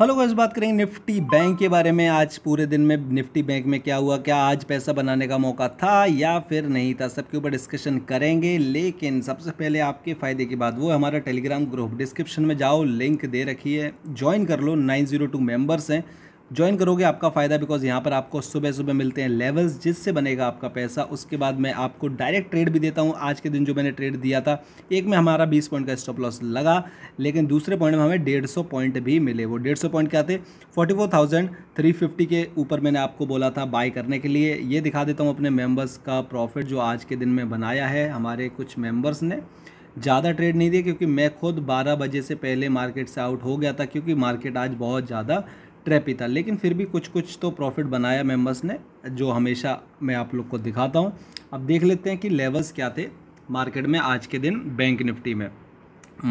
hello guys बात करेंगे Nifty bank के बारे में आज पूरे दिन में निफ्टी बैंक में क्या हुआ क्या आज पैसा बनाने का मौका था या फिर नहीं था सबके ऊपर डिस्कशन करेंगे लेकिन सबसे पहले आपके फ़ायदे की बात वो है हमारा टेलीग्राम ग्रुप डिस्क्रिप्शन में जाओ लिंक दे रखी है ज्वाइन कर लो नाइन जीरो टू मेम्बर्स हैं ज्वाइन करोगे आपका फ़ायदा बिकॉज यहाँ पर आपको सुबह सुबह मिलते हैं लेवल्स जिससे बनेगा आपका पैसा उसके बाद मैं आपको डायरेक्ट ट्रेड भी देता हूँ आज के दिन जो मैंने ट्रेड दिया था एक में हमारा 20 पॉइंट का स्टॉप लॉस लगा लेकिन दूसरे पॉइंट में हमें 150 पॉइंट भी मिले वो 150 पॉइंट क्या थे 44,350 के ऊपर मैंने आपको बोला था बाय करने के लिए ये दिखा देता हूँ अपने मेम्बर्स का प्रॉफिट जो आज के दिन में बनाया है हमारे कुछ मेम्बर्स ने ज़्यादा ट्रेड नहीं दिया क्योंकि मैं खुद बारह बजे से पहले मार्केट से आउट हो गया था क्योंकि मार्केट आज बहुत ज़्यादा ट्रैपी था लेकिन फिर भी कुछ कुछ तो प्रॉफिट बनाया मेम्बर्स ने जो हमेशा मैं आप लोग को दिखाता हूँ अब देख लेते हैं कि लेवल्स क्या थे मार्केट में आज के दिन बैंक निफ्टी में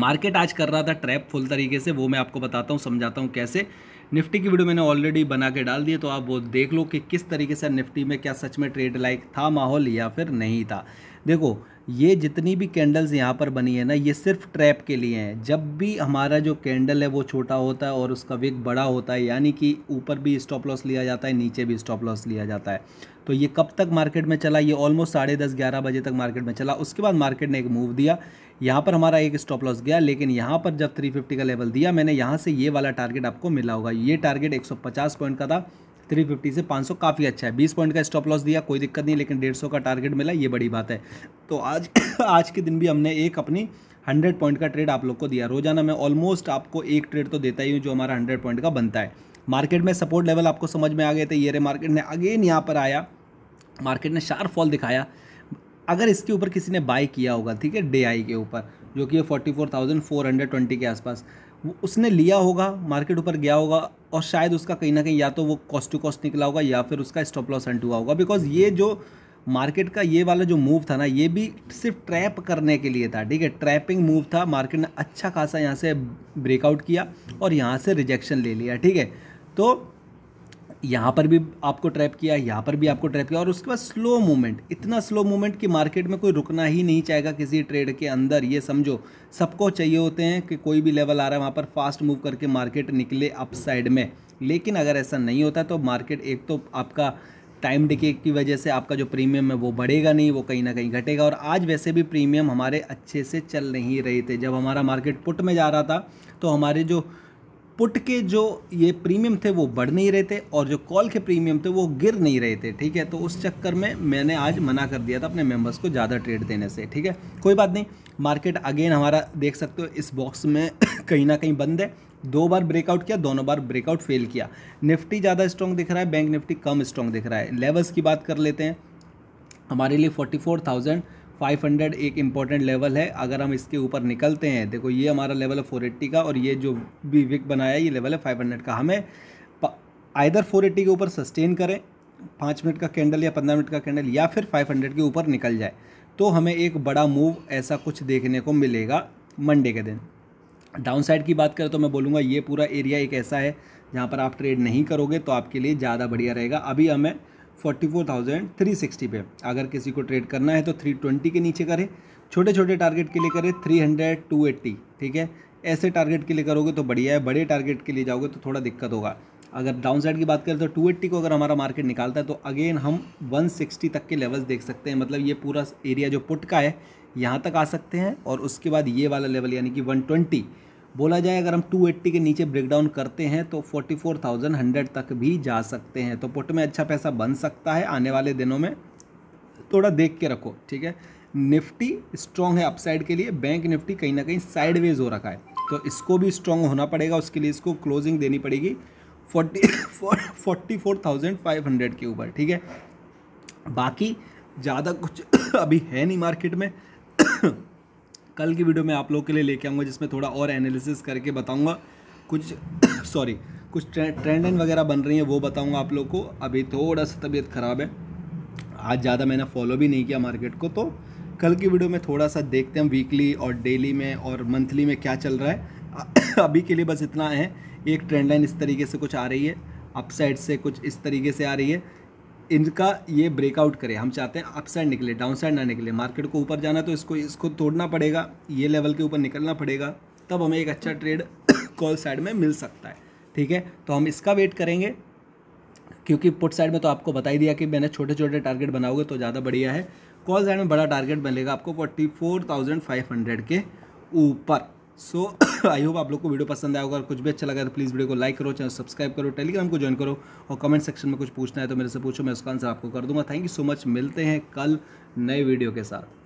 मार्केट आज कर रहा था ट्रैप फुल तरीके से वो मैं आपको बताता हूँ समझाता हूँ कैसे निफ्टी की वीडियो मैंने ऑलरेडी बना के डाल दी तो आप वो देख लो कि किस तरीके से निफ्टी में क्या सच में ट्रेड लाइक था माहौल या फिर नहीं था देखो ये जितनी भी कैंडल्स यहाँ पर बनी है ना ये सिर्फ ट्रैप के लिए हैं जब भी हमारा जो कैंडल है वो छोटा होता है और उसका विक बड़ा होता है यानी कि ऊपर भी स्टॉप लॉस लिया जाता है नीचे भी स्टॉप लॉस लिया जाता है तो ये कब तक मार्केट में चला ये ऑलमोस्ट साढ़े दस ग्यारह बजे तक मार्केट में चला उसके बाद मार्केट ने एक मूव दिया यहाँ पर हमारा एक स्टॉप लॉस गया लेकिन यहाँ पर जब 350 का लेवल दिया मैंने यहाँ से ये वाला टारगेट आपको मिला होगा ये टारगेट 150 पॉइंट का था थ्री फिफ्टी से पाँच सौ काफ़ी अच्छा है बीस पॉइंट का स्टॉप लॉस दिया कोई दिक्कत नहीं लेकिन डेढ़ सौ का टारगेट मिला ये बड़ी बात है तो आज आज के दिन भी हमने एक अपनी हंड्रेड पॉइंट का ट्रेड आप लोग को दिया रोजाना मैं ऑलमोस्ट आपको एक ट्रेड तो देता ही हूँ जो हमारा हंड्रेड पॉइंट का बनता है मार्केट में सपोर्ट लेवल आपको समझ में आ गए थे ये रे मार्केट ने अगेन यहाँ पर आया मार्केट ने शार्प फॉल दिखाया अगर इसके ऊपर किसी ने बाय किया होगा ठीक है डे आई के ऊपर जो कि forty four thousand four hundred twenty के आसपास उसने लिया होगा मार्केट ऊपर गया होगा और शायद उसका कहीं ना कहीं या तो वो कॉस्ट टू कॉस्ट निकला होगा या फिर उसका स्टॉप लॉस एंट हुआ होगा बिकॉज ये जो मार्केट का ये वाला जो मूव था ना ये भी सिर्फ ट्रैप करने के लिए था ठीक है ट्रैपिंग मूव था मार्केट ने अच्छा खासा यहाँ से ब्रेकआउट किया और यहाँ से रिजेक्शन ले लिया ठीक है तो यहाँ पर भी आपको ट्रैप किया यहाँ पर भी आपको ट्रैप किया और उसके बाद स्लो मूवमेंट इतना स्लो मूवमेंट कि मार्केट में कोई रुकना ही नहीं चाहेगा किसी ट्रेड के अंदर ये समझो सबको चाहिए होते हैं कि कोई भी लेवल आ रहा है वहाँ पर फास्ट मूव करके मार्केट निकले अप साइड में लेकिन अगर ऐसा नहीं होता तो मार्केट एक तो आपका टाइम डिके की वजह से आपका जो प्रीमियम है वो बढ़ेगा नहीं वो कहीं ना कहीं घटेगा और आज वैसे भी प्रीमियम हमारे अच्छे से चल नहीं रहे थे जब हमारा मार्केट पुट में जा रहा था तो हमारे जो पुट के जो ये प्रीमियम थे वो बढ़ नहीं रहे थे और जो कॉल के प्रीमियम थे वो गिर नहीं रहे थे ठीक है तो उस चक्कर में मैंने आज मना कर दिया था अपने मेंबर्स को ज़्यादा ट्रेड देने से ठीक है कोई बात नहीं मार्केट अगेन हमारा देख सकते हो इस बॉक्स में कहीं ना कहीं बंद है दो बार ब्रेकआउट किया दोनों बार ब्रेकआउट फेल किया निफ्टी ज़्यादा स्ट्रॉन्ग दिख रहा है बैंक निफ्टी कम स्ट्रॉन्ग दिख रहा है लेवल्स की बात कर लेते हैं हमारे लिए फोर्टी फोर थाउजेंड 500 एक इम्पॉर्टेंट लेवल है अगर हम इसके ऊपर निकलते हैं देखो ये हमारा लेवल है 480 का और ये जो भी विक बनाया ये लेवल है 500 का हमें आइधर 480 के ऊपर सस्टेन करें पाँच मिनट का कैंडल या पंद्रह मिनट का कैंडल या फिर 500 के ऊपर निकल जाए तो हमें एक बड़ा मूव ऐसा कुछ देखने को मिलेगा मंडे के दिन डाउन साइड की बात करें तो मैं बोलूँगा ये पूरा एरिया एक ऐसा है जहाँ पर आप ट्रेड नहीं करोगे तो आपके लिए ज़्यादा बढ़िया रहेगा अभी हमें forty four thousand three sixty पे अगर किसी को ट्रेड करना है तो थ्री ट्वेंटी के नीचे करें छोटे छोटे टारगेट के लिए करें थ्री हंड्रेड टू एट्टी ठीक है ऐसे टारगेट के लिए करोगे तो बढ़िया है बड़े टारगेट के लिए जाओगे तो थोड़ा दिक्कत होगा अगर डाउन साइड की बात करें तो टू एट्टी को अगर हमारा मार्केट निकालता है तो अगेन हम वन सिक्सटी तक के लेवल्स देख सकते हैं मतलब ये पूरा एरिया जो पुट का है यहाँ तक आ सकते हैं और उसके बाद ये वाला लेवल यानी कि वन ट्वेंटी बोला जाए अगर हम 280 के नीचे ब्रेकडाउन करते हैं तो 44,100 तक भी जा सकते हैं तो पुट में अच्छा पैसा बन सकता है आने वाले दिनों में थोड़ा देख के रखो ठीक है निफ्टी स्ट्रॉन्ग है अपसाइड के लिए बैंक निफ्टी कहीं ना कहीं साइडवेज हो रखा है तो इसको भी स्ट्रॉन्ग होना पड़ेगा उसके लिए इसको क्लोजिंग देनी पड़ेगी forty forty four thousand five hundred के ऊपर ठीक है बाकी ज़्यादा कुछ अभी है नहीं मार्केट में कल की वीडियो में आप लोग के लिए लेके आऊँगा जिसमें थोड़ा और एनालिसिस करके बताऊँगा कुछ सॉरी कुछ ट्रेंड एंड वगैरह बन रही है वो बताऊँगा आप लोग को अभी थोड़ा सा तबीयत ख़राब है आज ज़्यादा मैंने फॉलो भी नहीं किया मार्केट को तो कल की वीडियो में थोड़ा सा देखते हैं वीकली और डेली में और मंथली में क्या चल रहा है अभी के लिए बस इतना है एक ट्रेंड लाइन इस तरीके से कुछ आ रही है अपसाइड से कुछ इस तरीके से आ रही है इनका ये ब्रेकआउट करे हम चाहते हैं अप साइड निकले डाउन साइड ना निकले मार्केट को ऊपर जाना तो इसको इसको तोड़ना पड़ेगा ये लेवल के ऊपर निकलना पड़ेगा तब हमें एक अच्छा ट्रेड कॉल साइड में मिल सकता है ठीक है तो हम इसका वेट करेंगे क्योंकि पुट साइड में तो आपको बता ही दिया कि मैंने छोटे छोटे टारगेट बनाओगे तो ज़्यादा बढ़िया है कॉल साइड में बड़ा टारगेट बनेगा आपको forty four thousand five hundred के ऊपर सो आई होप आप लोग को वीडियो पसंद आया होगा कुछ भी अच्छा लगा तो प्लीज़ वीडियो को लाइक करो चैनल सब्सक्राइब करो टेलीग्राम को ज्वाइन करो और कमेंट सेक्शन में कुछ पूछना है तो मेरे से पूछो मैं उसका आंसर आपको कर दूंगा थैंक यू सो मच मिलते हैं कल नए वीडियो के साथ